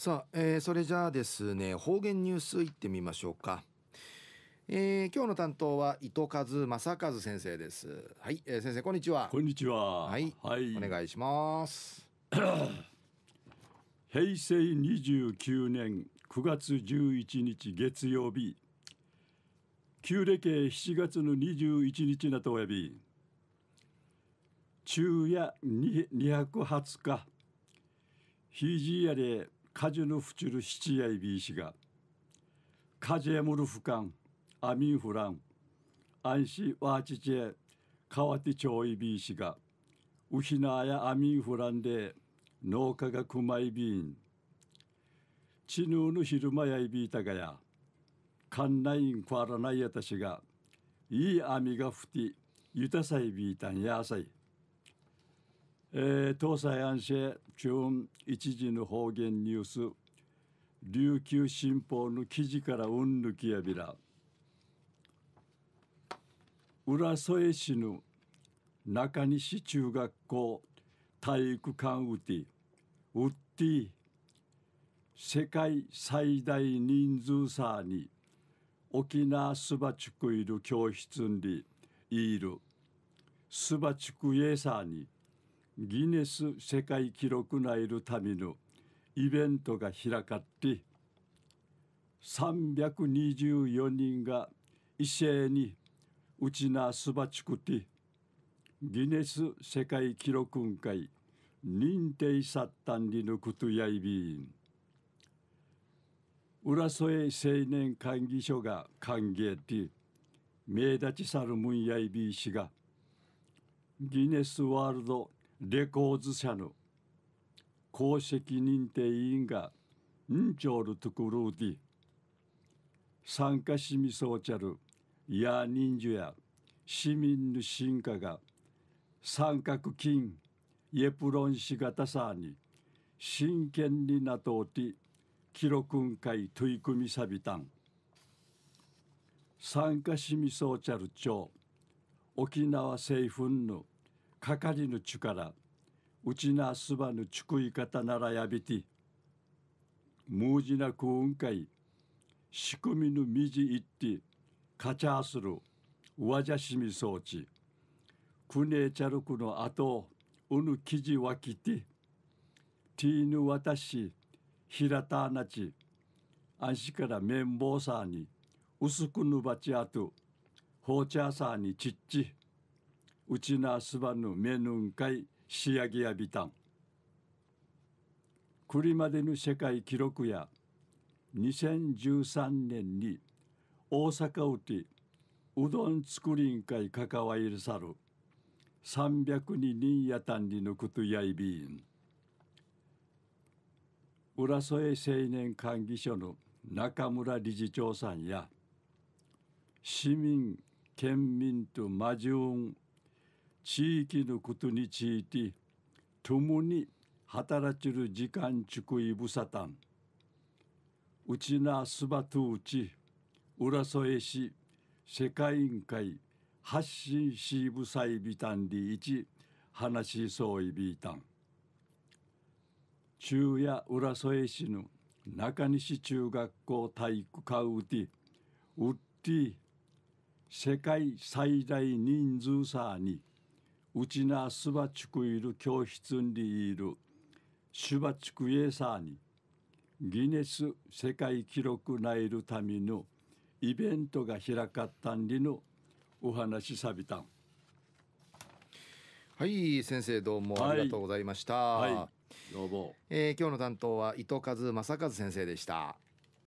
さあ、えー、それじゃあですね方言ニュースいってみましょうか、えー、今日の担当は伊藤正和先生ですはい、えー、先生こんにちはこんにちははい、はい、お願いします 平成29年9月11日月曜日旧暦7月の21日なとおやび昼夜220日ひじやでカジュヌフチュルシチヤイビーシがカジエムルフカンアミンフランアンシワチチェカワティチョイビーシがウヒナーヤアミンフランで農家がクマイビーンチヌーヒルマヤイビータガヤカンナインクワラナイヤタシがいいガがティユタサイビータンヤサイえー、東西安政中央一時の方言ニュース琉球新報の記事からうんぬきやびら浦添市の中西中学校体育館ウティウッティ世界最大人数差に沖縄バチュクいる教室にいるュクちくサーにギネス世界記録内いるためのイベントが開かって324人が一斉にうちなすばちくてギネス世界記録ん会認定さったんりぬことやいびん浦添青年会議所が歓迎て名立ちさるむんやいびいしがギネスワールドレコーズ社の公式認定委員がんちょるとくるで参加しみそうちゃるや忍者や市民の進化が三角金エプロンしがたさに真剣になとうて記録ん会取り組みさびたん参加しみそうちゃる町沖縄製粉のかかりぬ力うちなすばぬちくい方ならやびて無事な幸運会仕組みぬみじいってかちゃするわじゃしみ装置くねちゃるくのあとうぬきじわきてティーヌ私平田なちあしから綿棒さに薄くぬばちあとほうちゃさにちっちうちなすばぬめぬんかい仕上げやびたんこまでの世界記録や2013年に大阪うてうどん作りんい、かかわいるさる300人やたんにぬくとやいびん浦添青年管理所の中村理事長さんや市民県民と魔女運地域のことについて共に働ける時間ちくいぶさたんうちなすばとうち浦添市世界委員会発信しぶさいびたんりいち話しそういびたん中夜浦添市の中西中学校体育館うてうって世界最大人数さにうちなすばちくいる教室にいるしゅばちくえさにギネス世界記録ないるためのイベントが開かったんりのお話さびたんはい先生どうもありがとうございました、はい、はい、どうも、えー、今日の担当は伊藤和正和先生でした